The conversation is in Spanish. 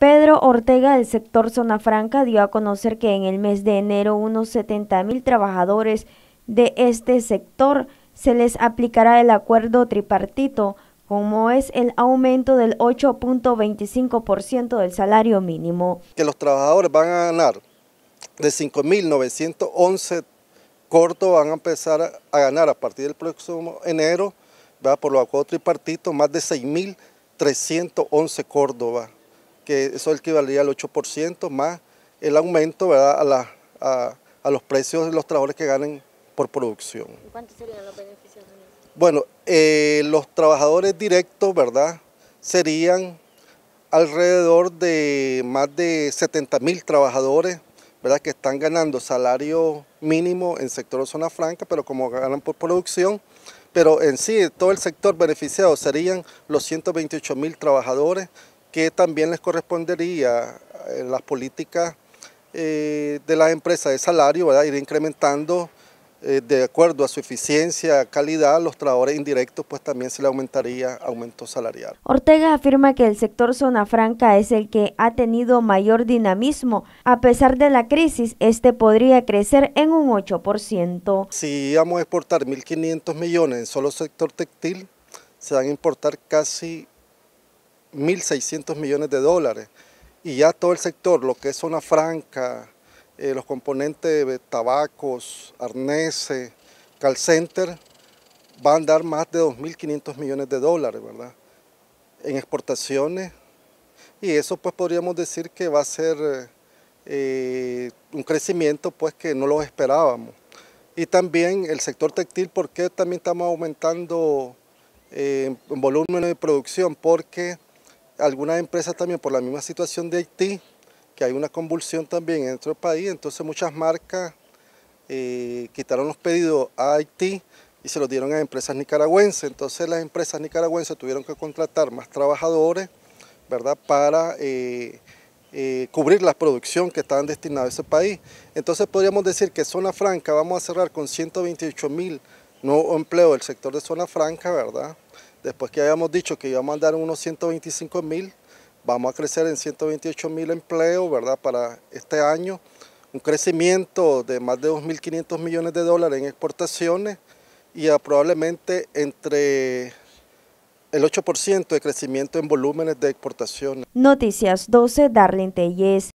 Pedro Ortega del sector Zona Franca dio a conocer que en el mes de enero unos 70 mil trabajadores de este sector se les aplicará el acuerdo tripartito, como es el aumento del 8.25% del salario mínimo. Que los trabajadores van a ganar de 5.911 cortos, van a empezar a ganar a partir del próximo enero, va por los acuerdo tripartito, más de 6.311 Córdoba que eso equivalía al 8% más el aumento ¿verdad? A, los precios de los trabajadores que ganen por producción. ¿Cuántos serían los beneficios? Bueno, eh, los trabajadores directos, ¿verdad? Serían alrededor de más de 70.000 trabajadores, ¿verdad? Que están ganando salario mínimo en sector de zona franca, pero como ganan por producción, pero en sí todo el sector beneficiado serían los 128 mil trabajadores que también les correspondería eh, las políticas eh, de las empresas de salario, ir incrementando eh, de acuerdo a su eficiencia, calidad, los trabajadores indirectos pues también se le aumentaría aumento salarial. Ortega afirma que el sector zona franca es el que ha tenido mayor dinamismo. A pesar de la crisis, este podría crecer en un 8%. Si íbamos a exportar 1.500 millones en solo sector textil, se van a importar casi 1.600 millones de dólares. Y ya todo el sector, lo que es zona franca, eh, los componentes de tabacos, arneses, calcenter... van a dar más de 2.500 millones de dólares, ¿verdad? En exportaciones. Y eso pues podríamos decir que va a ser eh, un crecimiento pues que no lo esperábamos. Y también el sector textil, ¿por qué también estamos aumentando eh, en volumen de producción? Porque algunas empresas también por la misma situación de Haití, que hay una convulsión también dentro del país, entonces muchas marcas eh, quitaron los pedidos a Haití y se los dieron a empresas nicaragüenses. Entonces las empresas nicaragüenses tuvieron que contratar más trabajadores, ¿verdad?, para eh, eh, cubrir la producción que estaban destinada a ese país. Entonces podríamos decir que Zona Franca vamos a cerrar con 128 mil nuevos empleos del sector de Zona Franca, ¿verdad?, Después que habíamos dicho que iba a mandar unos 125 mil, vamos a crecer en 128 mil empleos, ¿verdad? Para este año, un crecimiento de más de 2.500 millones de dólares en exportaciones y probablemente entre el 8% de crecimiento en volúmenes de exportaciones. Noticias 12, Darlene Tellez.